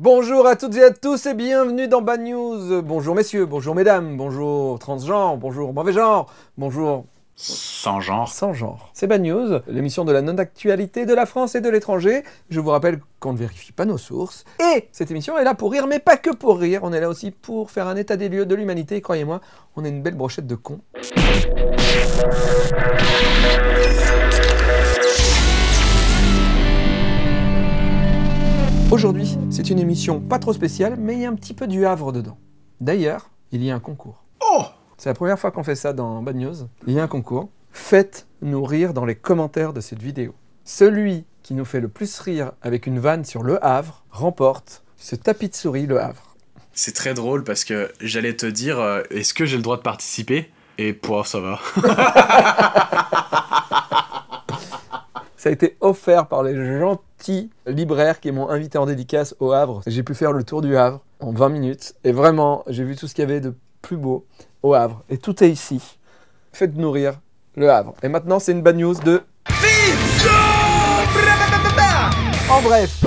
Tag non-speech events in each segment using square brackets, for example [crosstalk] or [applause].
Bonjour à toutes et à tous et bienvenue dans Bad News. Bonjour messieurs, bonjour mesdames, bonjour transgenre, bonjour mauvais genre, bonjour... Sans genre. Sans genre. C'est Bad News, l'émission de la non-actualité de la France et de l'étranger. Je vous rappelle qu'on ne vérifie pas nos sources. Et cette émission est là pour rire, mais pas que pour rire. On est là aussi pour faire un état des lieux de l'humanité. croyez-moi, on est une belle brochette de cons. Aujourd'hui, c'est une émission pas trop spéciale, mais il y a un petit peu du Havre dedans. D'ailleurs, il y a un concours. Oh C'est la première fois qu'on fait ça dans Bad News. Il y a un concours. Faites-nous rire dans les commentaires de cette vidéo. Celui qui nous fait le plus rire avec une vanne sur le Havre remporte ce tapis de souris le Havre. C'est très drôle parce que j'allais te dire euh, est-ce que j'ai le droit de participer Et pour ça va. [laughs] ça a été offert par les gens petits libraires qui m'ont invité en dédicace au Havre. J'ai pu faire le tour du Havre en 20 minutes. Et vraiment, j'ai vu tout ce qu'il y avait de plus beau au Havre. Et tout est ici. Faites nourrir le Havre. Et maintenant, c'est une bad news de... En bref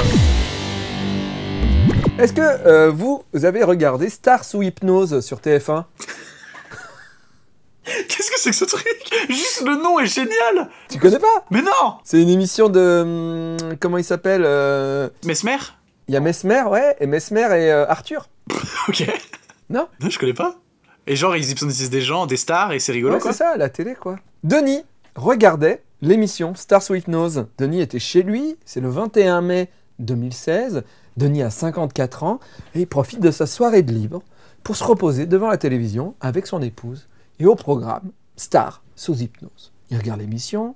Est-ce que euh, vous, avez regardé Stars ou hypnose sur TF1 Qu'est-ce que c'est que ce truc Juste le nom est génial Tu connais pas Mais non C'est une émission de... Hmm, comment il s'appelle euh? Mesmer Il y a Mesmer, ouais, et Mesmer et euh, Arthur. [laughs] ok. Non Non, je connais pas. Et genre, ils hypnotisent des gens, des stars, et c'est rigolo, ouais, quoi. c'est ça, la télé, quoi. Denis regardait l'émission Star Sweet Nose. Denis était chez lui, c'est le 21 mai 2016. Denis a 54 ans, et il profite de sa soirée de libre pour se reposer devant la télévision avec son épouse. Et au programme, Star sous hypnose. Il regarde l'émission,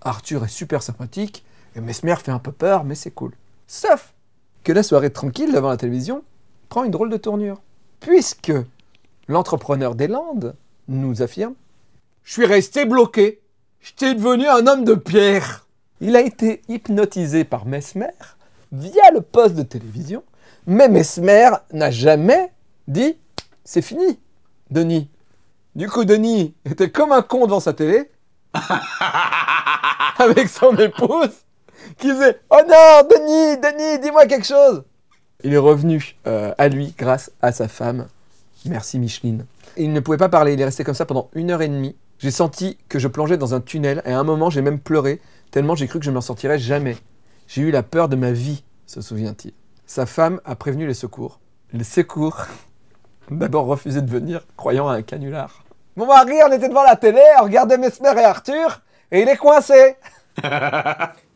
Arthur est super sympathique, et Mesmer fait un peu peur, mais c'est cool. Sauf que la soirée tranquille devant la télévision prend une drôle de tournure. Puisque l'entrepreneur des Landes nous affirme Je suis resté bloqué, je j'étais devenu un homme de pierre. Il a été hypnotisé par Mesmer via le poste de télévision, mais Mesmer n'a jamais dit C'est fini, Denis, du coup, Denis était comme un con devant sa télé, [laughs] avec son épouse, qui faisait Oh non, Denis, Denis, dis-moi quelque chose Il est revenu euh, à lui grâce à sa femme. Merci Micheline. Il ne pouvait pas parler, il est resté comme ça pendant une heure et demie. J'ai senti que je plongeais dans un tunnel et à un moment j'ai même pleuré, tellement j'ai cru que je ne m'en sortirais jamais. J'ai eu la peur de ma vie, se souvient-il. Sa femme a prévenu les secours. Les secours, [laughs] d'abord refusé de venir, croyant à un canular. Mon mari, on était devant la télé, on regardait Mesmer et Arthur, et il est coincé.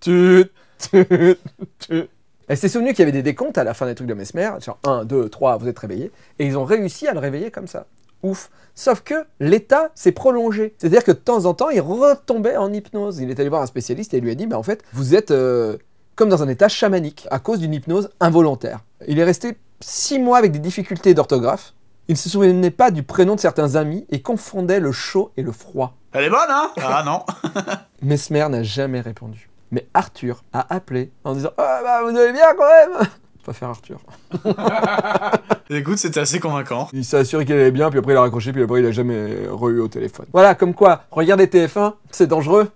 tu, [laughs] tu, tu. Elle s'est souvenue qu'il y avait des décomptes à la fin des trucs de Mesmer, genre 1, 2, 3, vous êtes réveillé, et ils ont réussi à le réveiller comme ça. Ouf. Sauf que l'état s'est prolongé. C'est-à-dire que de temps en temps, il retombait en hypnose. Il est allé voir un spécialiste et il lui a dit, ben en fait, vous êtes euh, comme dans un état chamanique à cause d'une hypnose involontaire. Il est resté 6 mois avec des difficultés d'orthographe il ne se souvenait pas du prénom de certains amis et confondait le chaud et le froid. Elle est bonne, hein Ah non [laughs] Mesmer n'a jamais répondu. Mais Arthur a appelé en disant « Ah bah vous allez bien quand même !» [laughs] Pas faire Arthur. [laughs] Écoute, c'était assez convaincant. Il s'est assuré qu'il allait bien, puis après il a raccroché, puis après il a jamais re au téléphone. Voilà, comme quoi, regardez TF1, c'est dangereux.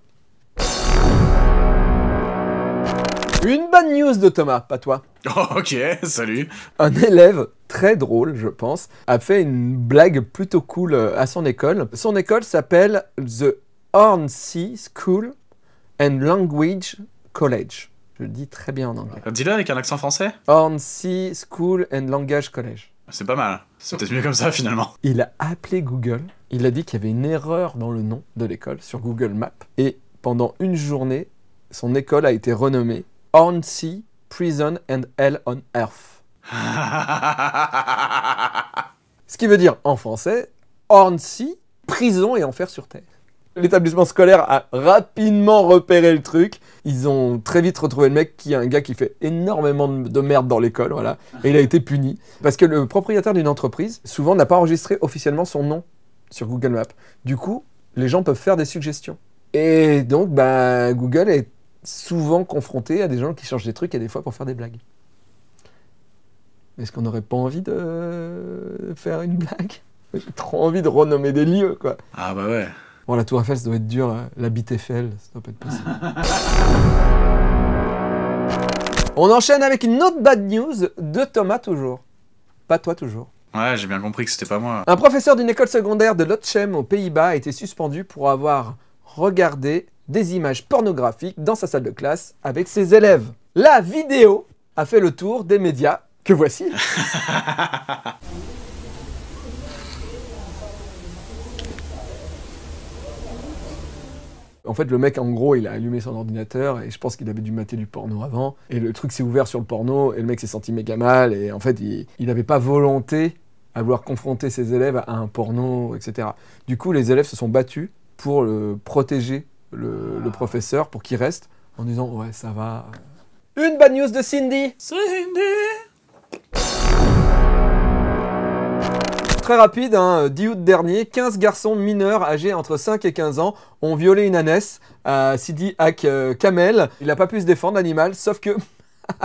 Une bonne news de Thomas, pas toi. ok, salut. Un élève très drôle, je pense, a fait une blague plutôt cool euh, à son école. Son école s'appelle The Hornsea School and Language College. Je le dis très bien en anglais. Dis-le avec un accent français. Hornsea School and Language College. C'est pas mal. C'est peut-être mieux comme ça finalement. Il a appelé Google. Il a dit qu'il y avait une erreur dans le nom de l'école sur Google Maps. Et pendant une journée, son école a été renommée Hornsea Prison and Hell on Earth. [laughs] Ce qui veut dire en français, Hornsey, prison et enfer sur terre. L'établissement scolaire a rapidement repéré le truc. Ils ont très vite retrouvé le mec qui est un gars qui fait énormément de merde dans l'école, voilà. Et il a été puni. Parce que le propriétaire d'une entreprise, souvent, n'a pas enregistré officiellement son nom sur Google Maps. Du coup, les gens peuvent faire des suggestions. Et donc, ben, Google est souvent confronté à des gens qui changent des trucs et des fois pour faire des blagues. Est-ce qu'on n'aurait pas envie de faire une blague J'ai trop envie de renommer des lieux, quoi. Ah bah ouais. Bon, la Tour Eiffel, ça doit être dur. Hein. La bite Eiffel, ça doit pas être possible. [laughs] On enchaîne avec une autre bad news de Thomas toujours. Pas toi toujours. Ouais, j'ai bien compris que c'était pas moi. Un professeur d'une école secondaire de Lotchem aux Pays-Bas a été suspendu pour avoir regardé des images pornographiques dans sa salle de classe avec ses élèves. La vidéo a fait le tour des médias que voici. En fait, le mec, en gros, il a allumé son ordinateur et je pense qu'il avait dû mater du porno avant. Et le truc s'est ouvert sur le porno et le mec s'est senti méga mal. Et en fait, il n'avait pas volonté à vouloir confronter ses élèves à un porno, etc. Du coup, les élèves se sont battus pour le protéger le, ah. professeur, pour qu'il reste, en disant Ouais, ça va. Une bad news de Cindy Cindy très rapide, 10 hein. août dernier, 15 garçons mineurs âgés entre 5 et 15 ans ont violé une ânesse à euh, Sidi Ak euh, Kamel. Il n'a pas pu se défendre, l'animal, sauf que... [laughs]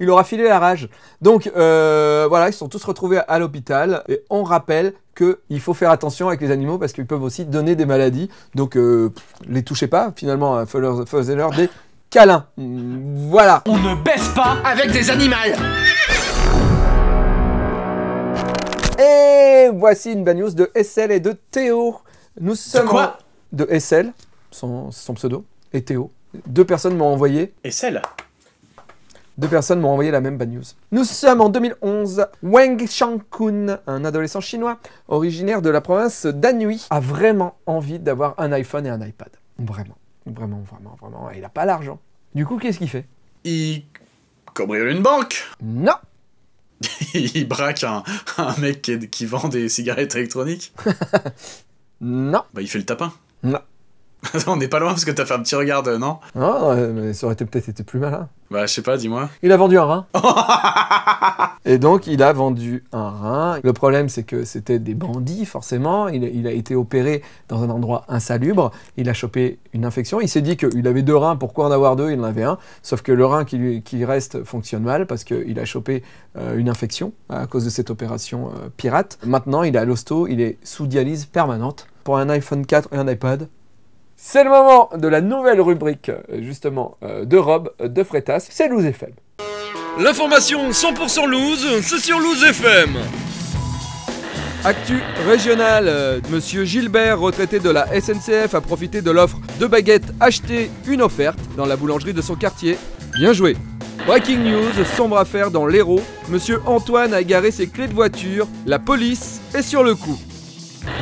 il aura filé la rage. Donc euh, voilà, ils sont tous retrouvés à l'hôpital. Et on rappelle qu'il faut faire attention avec les animaux parce qu'ils peuvent aussi donner des maladies. Donc les touchez pas, finalement, hein. faisez-leur des câlins. Voilà. On ne baisse pas avec des animaux. voici une bad news de SL et de Théo. Nous sommes. De quoi De SL, son, pseudo, et Théo. Deux personnes m'ont envoyé. SL deux personnes m'ont envoyé la même bad news. Nous sommes en 2011. Wang Shangkun, un adolescent chinois originaire de la province d'Anhui, a vraiment envie d'avoir un iPhone et un iPad. Vraiment, vraiment, vraiment, vraiment. Et il n'a pas l'argent. Du coup, qu'est-ce qu'il fait Il cambriole une banque Non [laughs] il braque un, mec qui, vend des cigarettes électroniques [laughs] Non. Bah, il fait le tapin. Non. [laughs] on n'est pas loin parce que t'as fait un petit regard non Non, euh, mais ça aurait peut-être été plus malin. Bah, je sais pas, dis-moi. Il a vendu un rein. [laughs] et donc, il a vendu un rein. Le problème, c'est que c'était des bandits, forcément. Il, a été opéré dans un endroit insalubre. Il a chopé une infection. Il s'est dit qu'il avait deux reins, pourquoi en avoir deux Il en avait un. Sauf que le rein qui, lui, reste fonctionne mal parce qu'il a chopé euh, une infection euh, à cause de cette opération pirate. Maintenant, il est à l'hosto, il est sous dialyse permanente. Pour un iPhone 4 et un iPad, c'est le moment de la nouvelle rubrique, euh, justement, euh, de Rob, euh, de Fretas, c'est Loose FM. L'information 100% Loose, c'est sur Loose FM. Actu régional, Monsieur Gilbert, retraité de la SNCF, a profité de l'offre de baguettes achetées, une offerte, dans la boulangerie de son quartier. Bien joué. Breaking news, sombre affaire dans l'Hérault. Monsieur Antoine a garé ses clés de voiture. La police est sur le coup.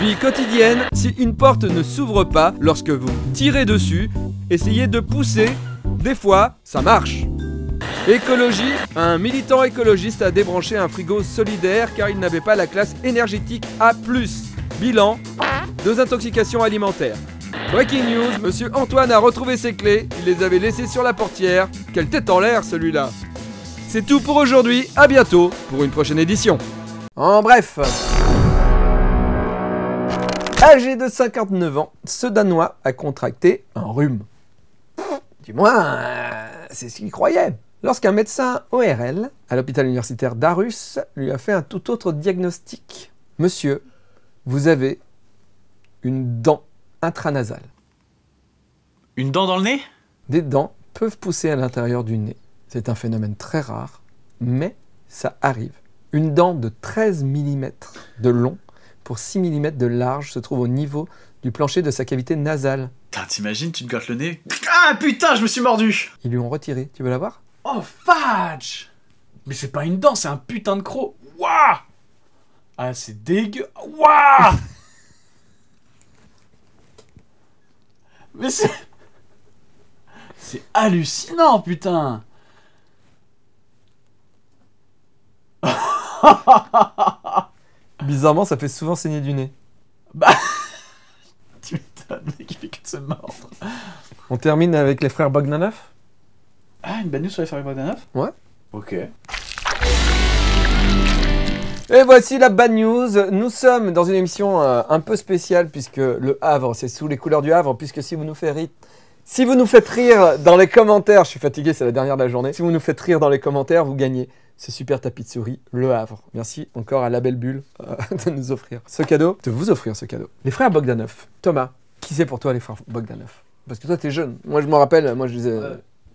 Vie quotidienne, si une porte ne s'ouvre pas lorsque vous tirez dessus, essayez de pousser, des fois ça marche. Écologie, un militant écologiste a débranché un frigo solidaire car il n'avait pas la classe énergétique A+. Bilan, deux intoxications alimentaires. Breaking news, monsieur Antoine a retrouvé ses clés, il les avait laissées sur la portière. Quelle tête en l'air celui-là C'est tout pour aujourd'hui, à bientôt pour une prochaine édition. En bref Âgé de 59 ans, ce Danois a contracté un rhume. Du moins, c'est ce qu'il croyait. Lorsqu'un médecin ORL à l'hôpital universitaire d'Arus lui a fait un tout autre diagnostic. Monsieur, vous avez une dent intranasale. Une dent dans le nez Des dents peuvent pousser à l'intérieur du nez. C'est un phénomène très rare, mais ça arrive. Une dent de 13 mm de long pour 6 mm de large se trouve au niveau du plancher de sa cavité nasale. t'imagines, tu te gâtes le nez Ah putain, je me suis mordu Ils lui ont retiré, tu veux la voir Oh fudge Mais c'est pas une dent, c'est un putain de croc Wouah Ah c'est dégueu Wouah Mais c'est... C'est hallucinant, putain [laughs] Bizarrement, ça fait souvent saigner du nez. Bah. [laughs] tu m'étonnes, mec, il fait que de se mordre. On termine avec les frères Bogdanov Ah, une bonne news sur les frères Bogdanov Ouais. Ok. Et voici la bad news. Nous sommes dans une émission euh, un peu spéciale puisque le Havre, c'est sous les couleurs du Havre, puisque si vous nous faites rire... Si vous nous faites rire dans les commentaires, je suis fatigué, c'est la dernière de la journée. Si vous nous faites rire dans les commentaires, vous gagnez ce super tapis de souris Le Havre. Merci encore à la belle bulle euh, [laughs] de nous offrir ce cadeau, de vous offrir ce cadeau. Les frères Bogdanov, Thomas, qui c'est pour toi les frères Bogdanov Parce que toi t'es jeune. Moi je me rappelle, moi je disais euh,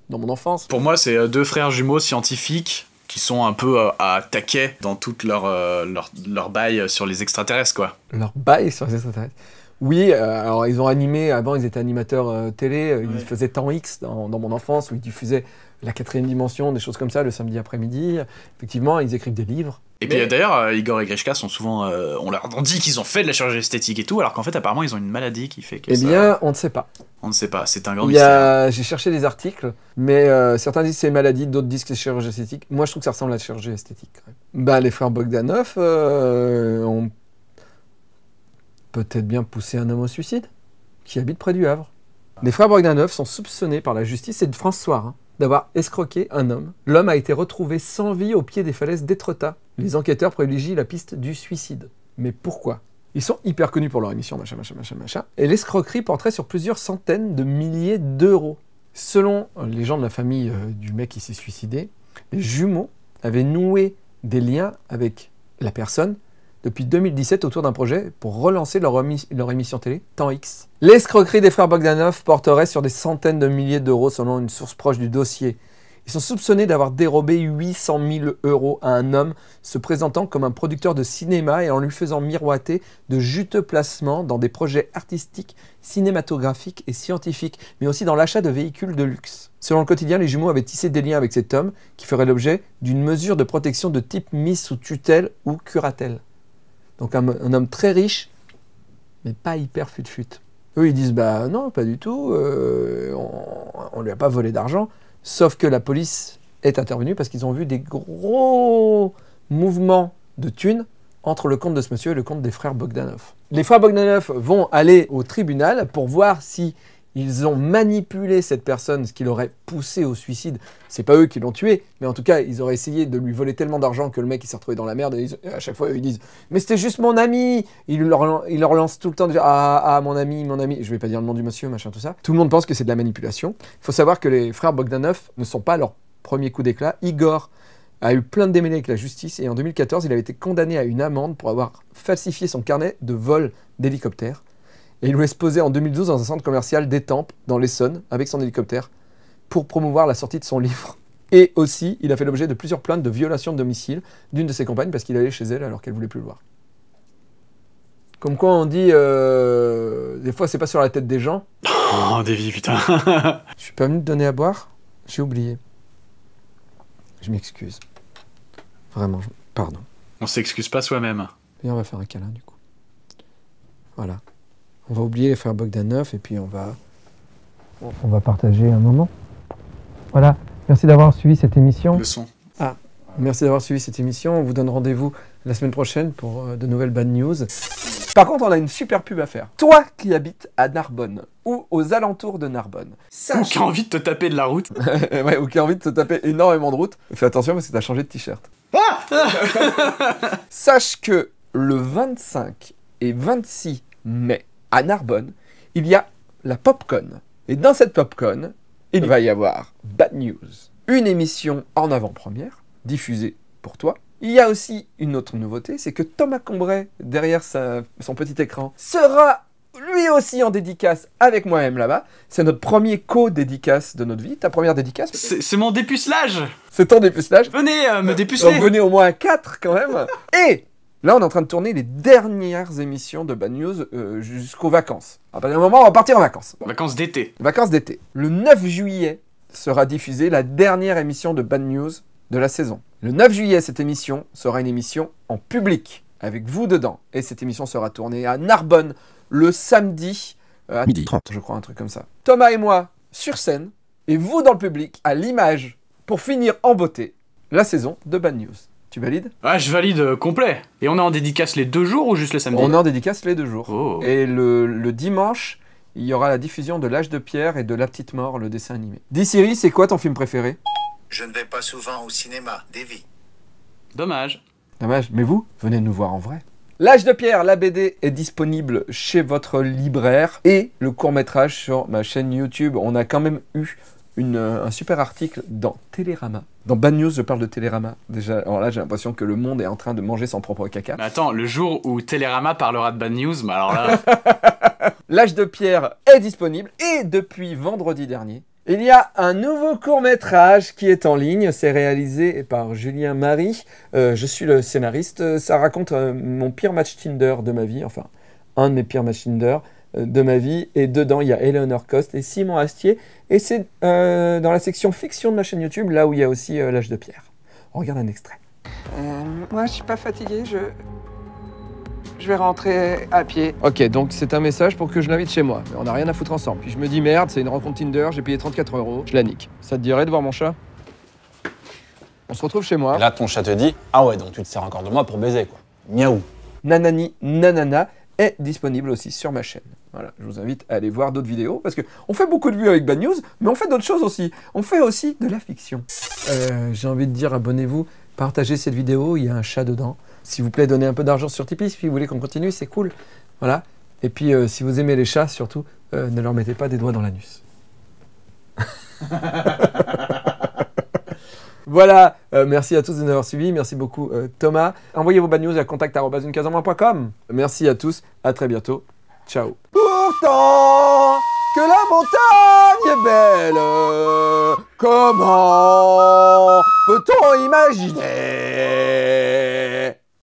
dans mon enfance. Pour moi c'est euh, deux frères jumeaux scientifiques qui sont un peu à taquet dans toute leur, leur, leur bail sur les extraterrestres quoi. Leur bail sur les extraterrestres oui, euh, alors ils ont animé, avant ils étaient animateurs euh, télé, euh, ils faisaient Temps X dans, mon enfance, où ils diffusaient la quatrième dimension, des choses comme ça le samedi après-midi. Effectivement, ils écrivent des livres. Et puis d'ailleurs, Igor et Grishka sont souvent. on leur dit qu'ils ont fait de la chirurgie esthétique et tout, alors qu'en fait, apparemment, ils ont une maladie qui fait que. Eh bien, on ne sait pas. On ne sait pas, c'est un grand Il y a... J'ai cherché des articles, mais certains disent que c'est une maladie, d'autres disent que c'est chirurgie esthétique. Moi, je trouve que ça ressemble à la chirurgie esthétique. Bah, les frères Bogdanov ont peut-être bien pousser un homme au suicide, qui habite près du Havre. Les frères Bogdanov sont soupçonnés par la justice et de François hein, d'avoir escroqué un homme. L'homme a été retrouvé sans vie au pied des falaises d'Etretat. Les enquêteurs privilégient la piste du suicide. Mais pourquoi ils sont hyper connus pour leur émission, machin, machin, machin, machin. Et l'escroquerie porterait sur plusieurs centaines de milliers d'euros. Selon les gens de la famille euh, du mec qui s'est suicidé, les jumeaux avaient noué des liens avec la personne depuis 2017 autour d'un projet pour relancer leur, émission télé Temps X. L'escroquerie des frères Bogdanov porterait sur des centaines de milliers d'euros selon une source proche du dossier. Ils sont soupçonnés d'avoir dérobé 800 000 euros à un homme se présentant comme un producteur de cinéma et en lui faisant miroiter de juteux placements dans des projets artistiques, cinématographiques et scientifiques, mais aussi dans l'achat de véhicules de luxe. Selon le quotidien, les jumeaux avaient tissé des liens avec cet homme qui ferait l'objet d'une mesure de protection de type mise sous tutelle ou curatelle. Donc un, homme très riche, mais pas hyper fut-fut. Eux, ils disent, bah non, pas du tout, euh, on ne lui a pas volé d'argent, sauf que la police est intervenue parce qu'ils ont vu des gros mouvements de thunes entre le compte de ce monsieur et le compte des frères Bogdanov. Les frères Bogdanov vont aller au tribunal pour voir si ils ont manipulé cette personne, ce qui l'aurait poussé au suicide. C'est pas eux qui l'ont tué, mais en tout cas, ils auraient essayé de lui voler tellement d'argent que le mec il s'est retrouvé dans la merde. Et à chaque fois, ils disent Mais c'était juste mon ami Ils leur, lancent tout le temps déjà Ah, ah, mon ami, mon ami. Je vais pas dire le nom du monsieur, machin, tout ça. Tout le monde pense que c'est de la manipulation. Il faut savoir que les frères Bogdanov ne sont pas leur premier coup d'éclat. Igor a eu plein de démêlés avec la justice et en 2014, il avait été condamné à une amende pour avoir falsifié son carnet de vol d'hélicoptère. Et il se poser en 2012 dans un centre commercial d'Étampes, dans l'Essonne, avec son hélicoptère, pour promouvoir la sortie de son livre. Et aussi, il a fait l'objet de plusieurs plaintes de violation de domicile d'une de ses compagnes parce qu'il allait chez elle alors qu'elle voulait plus le voir. Comme quoi on dit, euh, des fois c'est pas sur la tête des gens. Oh, vies, putain. [laughs] Je suis pas venu te donner à boire J'ai oublié. Je m'excuse. Vraiment, pardon. On s'excuse pas soi-même. Et on va faire un câlin du coup. Voilà. On va oublier les frères Bogdanov et puis on va... On va partager un moment. Voilà, merci d'avoir suivi cette émission. Le son. Ah, merci d'avoir suivi cette émission. On vous donne rendez-vous la semaine prochaine pour euh, de nouvelles bad news. Par contre, on a une super pub à faire. Toi qui habites à Narbonne ou aux alentours de Narbonne. Sache... Ou qui a envie de te taper de la route. [laughs] ouais, ou qui a envie de te taper énormément de route. Fais attention parce que t'as changé de t-shirt. Ah [laughs] Sache que le 25 et 26 mai, à Narbonne, il y a la Popcon. Et dans cette Popcon, il va y avoir Bad News, une émission en avant-première, diffusée pour toi. Il y a aussi une autre nouveauté, c'est que Thomas Combray, derrière son petit écran, sera lui aussi en dédicace avec moi-même là-bas. C'est notre premier co-dédicace de notre vie, ta première dédicace. C'est mon dépucelage C'est ton dépucelage Venez euh, me euh, dépuceler euh, Venez au moins à 4 quand même [laughs] Et Là, on est en train de tourner les dernières émissions de Bad News euh, jusqu'aux vacances. À partir moment, on va partir en vacances. Vacances d'été. Vacances d'été. Le 9 juillet sera diffusée la dernière émission de Bad News de la saison. Le 9 juillet, cette émission sera une émission en public, avec vous dedans. Et cette émission sera tournée à Narbonne le samedi euh, à midi 30, je crois, un truc comme ça. Thomas et moi sur scène, et vous dans le public à l'image, pour finir en beauté la saison de Bad News. Tu valides Ah, je valide euh, complet. Et on est en dédicace les deux jours ou juste le samedi On est en dédicace les deux jours. Oh. Et le, dimanche, il y aura la diffusion de L'âge de pierre et de La petite mort, le dessin animé. Dis c'est quoi ton film préféré Je ne vais pas souvent au cinéma, Davy. Dommage. Dommage, mais vous, venez nous voir en vrai. L'âge de pierre, la BD est disponible chez votre libraire et le court métrage sur ma chaîne YouTube. On a quand même eu euh, un super article dans Télérama. Dans Bad News, je parle de Télérama. Déjà, alors là, j'ai l'impression que le monde est en train de manger son propre caca. Mais attends, le jour où Télérama parlera de Bad News, mais alors là. [laughs] L'âge de pierre est disponible et depuis vendredi dernier, il y a un nouveau court métrage qui est en ligne, c'est réalisé par Julien Marie, euh, je suis le scénariste, ça raconte euh, mon pire match Tinder de ma vie, enfin un de mes pires matchs Tinder, euh, de ma vie. Et dedans, il y a Eleanor Coste et Simon Astier. Et c'est euh, dans la section fiction de ma chaîne YouTube, là où il y a aussi euh, l'âge de pierre. On regarde un extrait. Euh, moi, je suis pas fatigué je... Je vais rentrer à pied. Ok, donc c'est un message pour que je l'invite chez moi. Mais on n'a rien à foutre ensemble. Puis je me dis merde, c'est une rencontre Tinder, j'ai payé 34 euros, je la nique. Ça te dirait de voir mon chat On se retrouve chez moi. là, ton chat te dit Ah ouais, donc tu te sers encore de moi pour baiser, quoi. Miaou. Nanani Nanana est disponible aussi sur ma chaîne je vous invite à aller voir d'autres vidéos parce qu'on fait beaucoup de vues avec Bad News, mais on fait d'autres choses aussi. On fait aussi de la fiction. Euh, j'ai envie de dire, abonnez-vous, partagez cette vidéo, il y a un chat dedans. S'il vous plaît, donnez un peu d'argent sur Tipeee si vous voulez qu'on continue, c'est cool. Voilà. Et puis, euh, si vous aimez les chats, surtout, euh, ne leur mettez pas des doigts dans l'anus. [laughs] Voilà, merci à tous de nous avoir suivis. Merci beaucoup, Thomas. Envoyez vos bad news à contact.com. Merci à tous, à très bientôt. Ciao. Pourtant que la montagne est belle, comment peut-on imaginer